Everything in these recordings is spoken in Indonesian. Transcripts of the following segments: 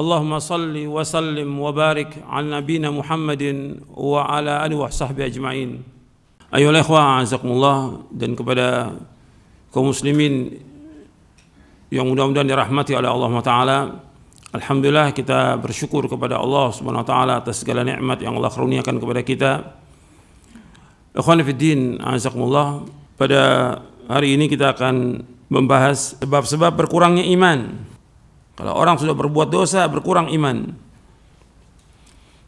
اللهم صل وسلم وبارك على نبينا محمد وعلى آله وصحبه أجمعين أيها الإخوة أعزكم dan kepada kaum muslimin yang mudah-mudahan dirahmati oleh Allah Taala. Alhamdulillah kita bersyukur kepada Allah Subhanahu wa taala atas segala nikmat yang Allah karuniakan kepada kita. Ikhwan din azakumullah. Pada hari ini kita akan membahas sebab-sebab berkurangnya iman kalau orang sudah berbuat dosa, berkurang iman.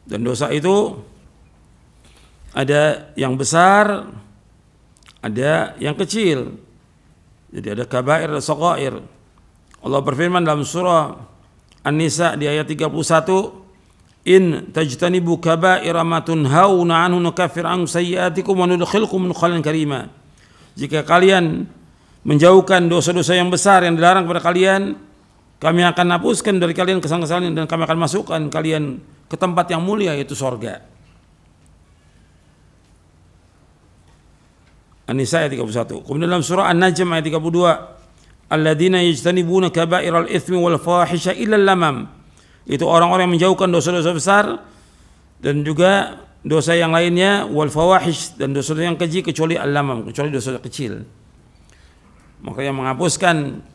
Dan dosa itu ada yang besar, ada yang kecil. Jadi ada kabair, dan sokair. Allah berfirman dalam surah An-Nisa di ayat 31, In tajtanibu kabaira ma tunhauna anhu nukaffir anhu sayyiatikum wa nudkhilkum mudkhalan karima. Jika kalian menjauhkan dosa-dosa yang besar yang dilarang kepada kalian, kami akan hapuskan dari kalian kesalahan-kesalahan dan kami akan masukkan kalian ke tempat yang mulia yaitu sorga. An-Nisa ayat 31. Kemudian dalam surah An-Najm ayat 32, "Alladzina yajtanibuna kaba'iral ithmi wal fahisha illa lamam." Itu orang-orang yang menjauhkan dosa-dosa besar dan juga dosa yang lainnya wal fawahish dan dosa yang keji kecuali al-lamam, kecuali dosa kecil. Maka yang menghapuskan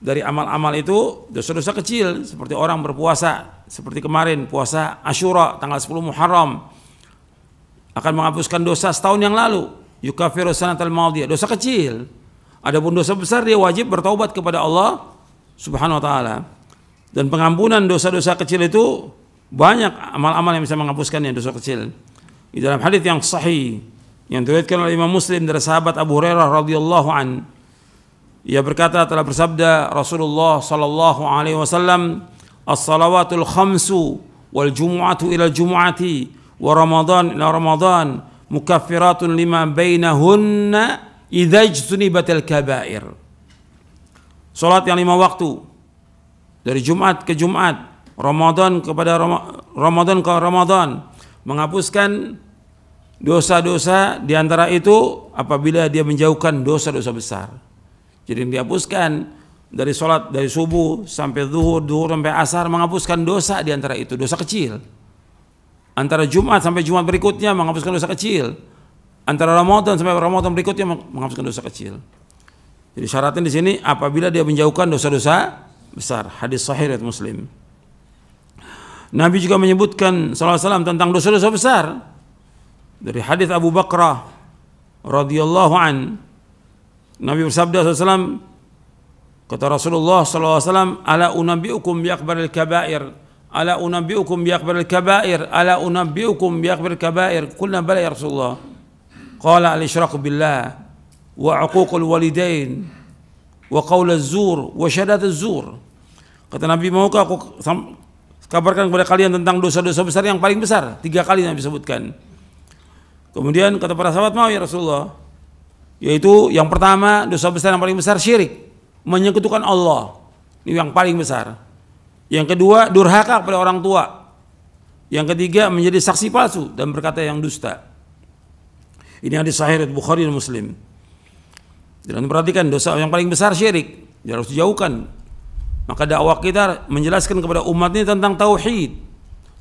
dari amal-amal itu dosa-dosa kecil seperti orang berpuasa seperti kemarin puasa Ashura tanggal 10 Muharram akan menghapuskan dosa setahun yang lalu yukafiru sanatal maudia dosa kecil adapun dosa besar dia wajib bertaubat kepada Allah Subhanahu wa taala dan pengampunan dosa-dosa kecil itu banyak amal-amal yang bisa menghapuskannya dosa kecil di dalam hadis yang sahih yang diriwayatkan oleh Imam Muslim dari sahabat Abu Hurairah radhiyallahu an ia berkata telah bersabda Rasulullah sallallahu alaihi wasallam as-salawatul khamsu wal jum'atu ila jum'ati wa ramadan ila ramadan mukaffiratun lima bainahunna idza jtunibatil kabair. Salat yang lima waktu dari Jumat ke Jumat, Ramadan kepada Ramadan ke Ramadan menghapuskan dosa-dosa di antara itu apabila dia menjauhkan dosa-dosa besar. Jadi dihapuskan dari sholat dari subuh sampai zuhur, zuhur sampai asar menghapuskan dosa di antara itu, dosa kecil. Antara Jumat sampai Jumat berikutnya menghapuskan dosa kecil. Antara Ramadan sampai Ramadan berikutnya menghapuskan dosa kecil. Jadi syaratnya di sini apabila dia menjauhkan dosa-dosa besar. Hadis sahih riwayat Muslim. Nabi juga menyebutkan SAW tentang dosa-dosa besar dari hadis Abu Bakrah radhiyallahu anhu Nabi bersabda SAW, kata Rasulullah SAW, ala unabiukum biakbar al kabair, ala unabiukum biakbar al kabair, ala unabiukum biakbar al kabair. Kulna bala ya Rasulullah. Qala al ishraq billah, wa uququl walidain, wa qawla zur, wa syadat zur. Kata Nabi, maukah aku kabarkan kepada kalian tentang dosa-dosa besar yang paling besar? Tiga kali Nabi sebutkan. Kemudian kata para sahabat, mau ya Rasulullah. Yaitu yang pertama dosa besar yang paling besar syirik, menyekutukan Allah. Ini yang paling besar. Yang kedua durhaka kepada orang tua. Yang ketiga menjadi saksi palsu dan berkata yang dusta. Ini hadis sahih Bukhari dan Muslim. Jangan perhatikan dosa yang paling besar syirik. dia harus dijauhkan. Maka dakwah kita menjelaskan kepada umat ini tentang tauhid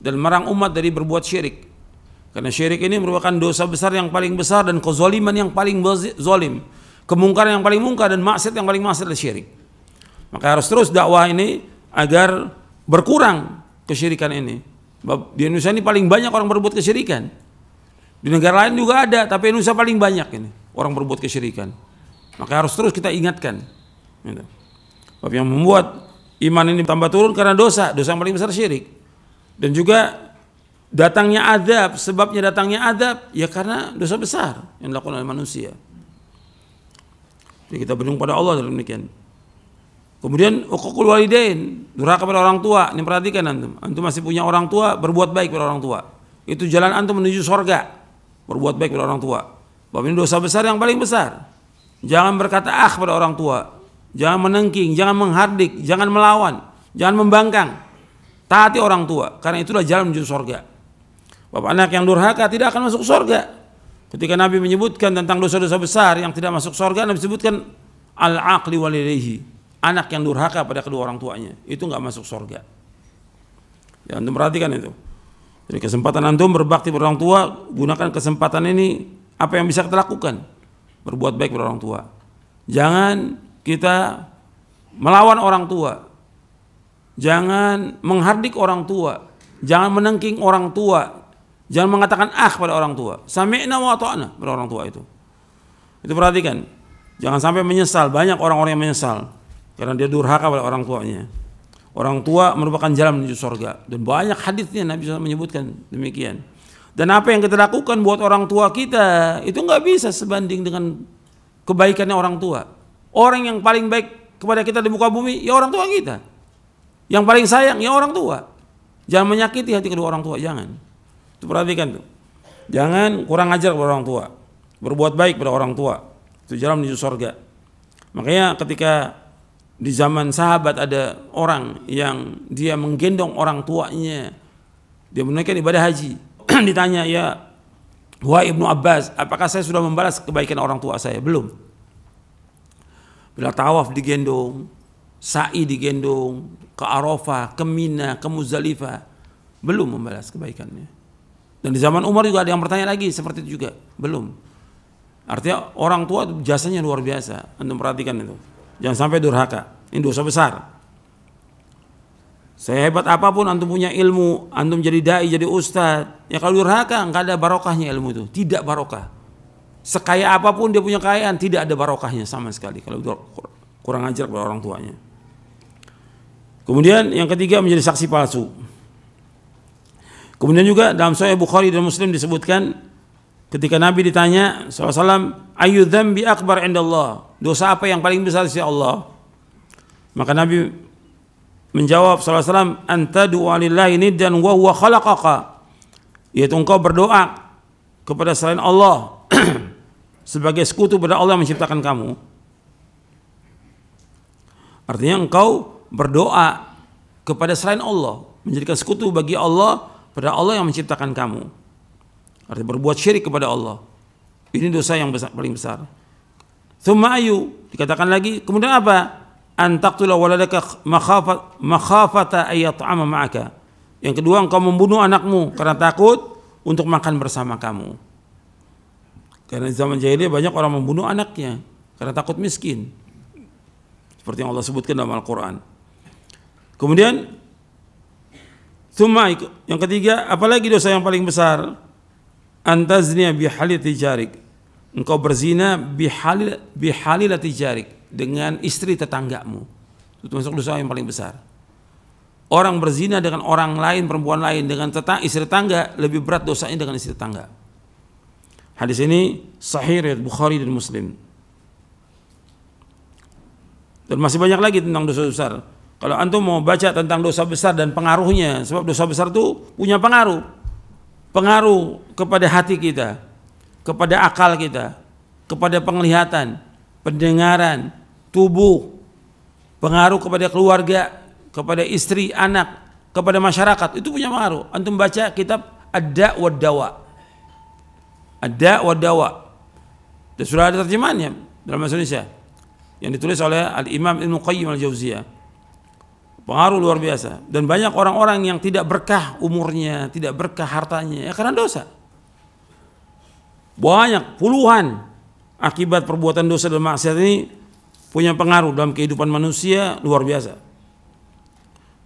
dan merang umat dari berbuat syirik. Karena syirik ini merupakan dosa besar yang paling besar dan kezoliman yang paling zalim, Kemungkaran yang paling mungkar dan maksiat yang paling maksiat adalah syirik. Maka harus terus dakwah ini agar berkurang kesyirikan ini. Di Indonesia ini paling banyak orang berbuat kesyirikan. Di negara lain juga ada, tapi Indonesia paling banyak ini orang berbuat kesyirikan. Maka harus terus kita ingatkan. Gitu. Bab yang membuat iman ini tambah turun karena dosa, dosa yang paling besar syirik. Dan juga Datangnya azab, sebabnya datangnya azab ya karena dosa besar yang dilakukan oleh manusia. Jadi kita berlindung pada Allah dalam demikian. Kemudian uqul walidain, durhaka pada orang tua. Ini perhatikan antum. Antum masih punya orang tua, berbuat baik pada orang tua. Itu jalan antum menuju sorga. Berbuat baik pada orang tua. Bahwa ini dosa besar yang paling besar. Jangan berkata ah kepada orang tua. Jangan menengking, jangan menghardik, jangan melawan, jangan membangkang. Taati orang tua, karena itulah jalan menuju sorga. Bapak anak yang durhaka tidak akan masuk surga. Ketika Nabi menyebutkan tentang dosa-dosa besar yang tidak masuk surga, Nabi sebutkan al-aqli walidayhi. Anak yang durhaka pada kedua orang tuanya, itu nggak masuk surga. Ya, antum perhatikan itu. Jadi kesempatan antum berbakti pada orang tua, gunakan kesempatan ini apa yang bisa kita lakukan? Berbuat baik pada orang tua. Jangan kita melawan orang tua. Jangan menghardik orang tua. Jangan menengking orang tua. Jangan mengatakan ah pada orang tua. Sami'na wa ta'na pada orang tua itu. Itu perhatikan. Jangan sampai menyesal. Banyak orang-orang yang menyesal. Karena dia durhaka pada orang tuanya. Orang tua merupakan jalan menuju surga. Dan banyak hadisnya Nabi SAW menyebutkan demikian. Dan apa yang kita lakukan buat orang tua kita itu nggak bisa sebanding dengan kebaikannya orang tua. Orang yang paling baik kepada kita di muka bumi ya orang tua kita. Yang paling sayang ya orang tua. Jangan menyakiti hati kedua orang tua, jangan. Itu perhatikan tuh. Jangan kurang ajar kepada orang tua. Berbuat baik pada orang tua. Itu jalan menuju surga. Makanya ketika di zaman sahabat ada orang yang dia menggendong orang tuanya. Dia menunaikan ibadah haji. Ditanya, ya Wah Ibnu Abbas, apakah saya sudah membalas kebaikan orang tua saya? Belum. Bila tawaf digendong, sa'i digendong, ke Arafah, ke Mina, ke Muzdalifah, belum membalas kebaikannya. Dan di zaman Umar juga ada yang bertanya lagi seperti itu juga. Belum. Artinya orang tua jasanya luar biasa. Anda perhatikan itu. Jangan sampai durhaka. Ini dosa besar. hebat apapun antum punya ilmu, antum jadi dai, jadi ustadz, ya kalau durhaka nggak ada barokahnya ilmu itu, tidak barokah. Sekaya apapun dia punya kekayaan, tidak ada barokahnya sama sekali kalau kurang ajar kepada orang tuanya. Kemudian yang ketiga menjadi saksi palsu. Kemudian juga dalam Sahih Bukhari dan Muslim disebutkan ketika Nabi ditanya SAW ayu dzambi akbar indallah dosa apa yang paling besar sih Allah maka Nabi menjawab SAW anta du'alillahi ini dan wa huwa khalaqaka yaitu engkau berdoa kepada selain Allah sebagai sekutu pada Allah yang menciptakan kamu artinya engkau berdoa kepada selain Allah menjadikan sekutu bagi Allah pada Allah yang menciptakan kamu. Artinya berbuat syirik kepada Allah. Ini dosa yang besar, paling besar. dikatakan lagi kemudian apa? Antaqtula waladaka makhafat makhafata amma ma'aka. Yang kedua engkau membunuh anakmu karena takut untuk makan bersama kamu. Karena zaman jahiliyah banyak orang membunuh anaknya karena takut miskin. Seperti yang Allah sebutkan dalam Al-Qur'an. Kemudian Tuma yang ketiga, apalagi dosa yang paling besar? Antaznia bihalil tijarik. Engkau berzina bihalil bihalil tijarik dengan istri tetanggamu. Itu termasuk dosa yang paling besar. Orang berzina dengan orang lain, perempuan lain dengan tetang, istri tetangga lebih berat dosanya dengan istri tetangga. Hadis ini sahih riwayat Bukhari dan Muslim. Dan masih banyak lagi tentang dosa besar. Kalau antum mau baca tentang dosa besar dan pengaruhnya, sebab dosa besar itu punya pengaruh. Pengaruh kepada hati kita, kepada akal kita, kepada penglihatan, pendengaran, tubuh, pengaruh kepada keluarga, kepada istri, anak, kepada masyarakat. Itu punya pengaruh. Antum baca kitab Ada wa Ada wa Dawa. Dan sudah ada terjemahannya dalam bahasa Indonesia yang ditulis oleh Al Imam Ibnu Qayyim Al Jauziyah. Pengaruh luar biasa. Dan banyak orang-orang yang tidak berkah umurnya, tidak berkah hartanya, ya karena dosa. Banyak, puluhan akibat perbuatan dosa dan maksiat ini punya pengaruh dalam kehidupan manusia luar biasa.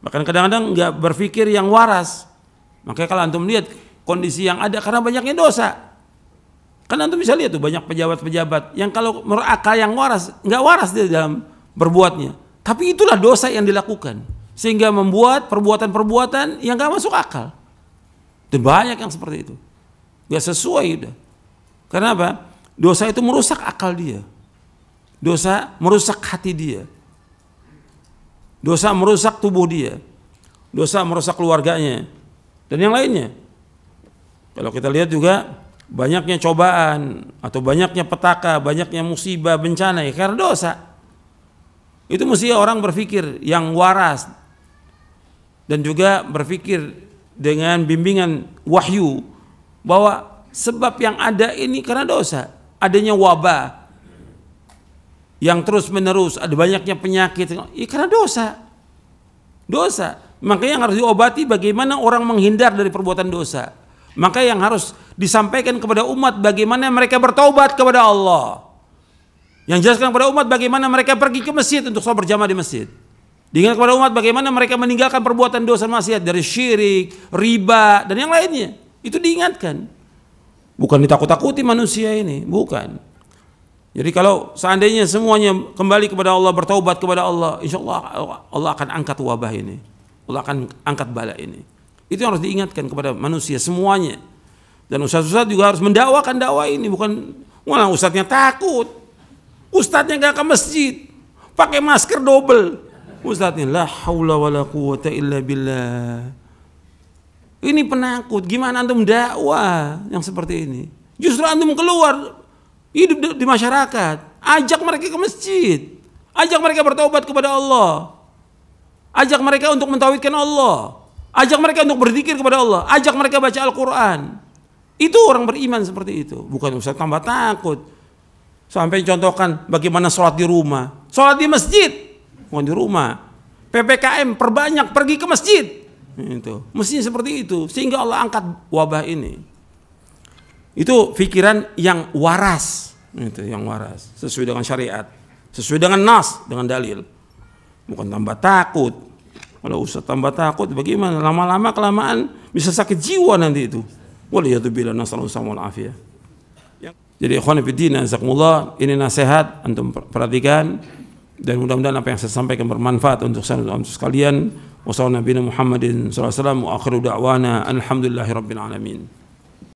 Bahkan kadang-kadang nggak berpikir yang waras. Makanya kalau antum lihat kondisi yang ada karena banyaknya dosa. Kan antum bisa lihat tuh banyak pejabat-pejabat yang kalau akal yang waras nggak waras dia dalam berbuatnya. Tapi itulah dosa yang dilakukan sehingga membuat perbuatan-perbuatan yang gak masuk akal. Dan banyak yang seperti itu. Gak sesuai udah. Karena apa? Dosa itu merusak akal dia. Dosa merusak hati dia. Dosa merusak tubuh dia. Dosa merusak keluarganya. Dan yang lainnya. Kalau kita lihat juga banyaknya cobaan atau banyaknya petaka, banyaknya musibah, bencana ya karena dosa. Itu mesti orang berpikir yang waras, dan juga berpikir dengan bimbingan wahyu bahwa sebab yang ada ini karena dosa adanya wabah yang terus menerus ada banyaknya penyakit ya karena dosa dosa maka yang harus diobati bagaimana orang menghindar dari perbuatan dosa maka yang harus disampaikan kepada umat bagaimana mereka bertaubat kepada Allah yang jelaskan kepada umat bagaimana mereka pergi ke masjid untuk sholat berjamaah di masjid Diingat kepada umat bagaimana mereka meninggalkan perbuatan dosa maksiat dari syirik, riba, dan yang lainnya. Itu diingatkan. Bukan ditakut-takuti manusia ini, bukan. Jadi kalau seandainya semuanya kembali kepada Allah, bertaubat kepada Allah, insya Allah Allah akan angkat wabah ini. Allah akan angkat bala ini. Itu yang harus diingatkan kepada manusia semuanya. Dan ustaz-ustaz juga harus mendakwakan dakwah ini, bukan malah ustaznya takut. Ustaznya gak ke masjid, pakai masker double Ustaz ini la haula wala quwata illa billah. Ini penakut, gimana antum dakwah yang seperti ini? Justru antum keluar hidup di, masyarakat, ajak mereka ke masjid, ajak mereka bertobat kepada Allah. Ajak mereka untuk mentauhidkan Allah. Ajak mereka untuk berzikir kepada Allah, ajak mereka baca Al-Qur'an. Itu orang beriman seperti itu, bukan Ustaz tambah takut. Sampai contohkan bagaimana sholat di rumah, sholat di masjid, bukan di rumah. PPKM perbanyak pergi ke masjid. Itu. Mestinya seperti itu sehingga Allah angkat wabah ini. Itu pikiran yang waras, itu yang waras sesuai dengan syariat, sesuai dengan nas, dengan dalil. Bukan tambah takut. Kalau usah tambah takut bagaimana? Lama-lama kelamaan bisa sakit jiwa nanti itu. Waliyatubillah nasallahu alaihi afiyah. Ya. Jadi ikhwan fillah, ini nasihat antum perhatikan dan mudah-mudahan apa yang saya sampaikan bermanfaat untuk saya dan untuk sekalian. Wassalamualaikum warahmatullahi wabarakatuh. Wassalamualaikum warahmatullahi wabarakatuh.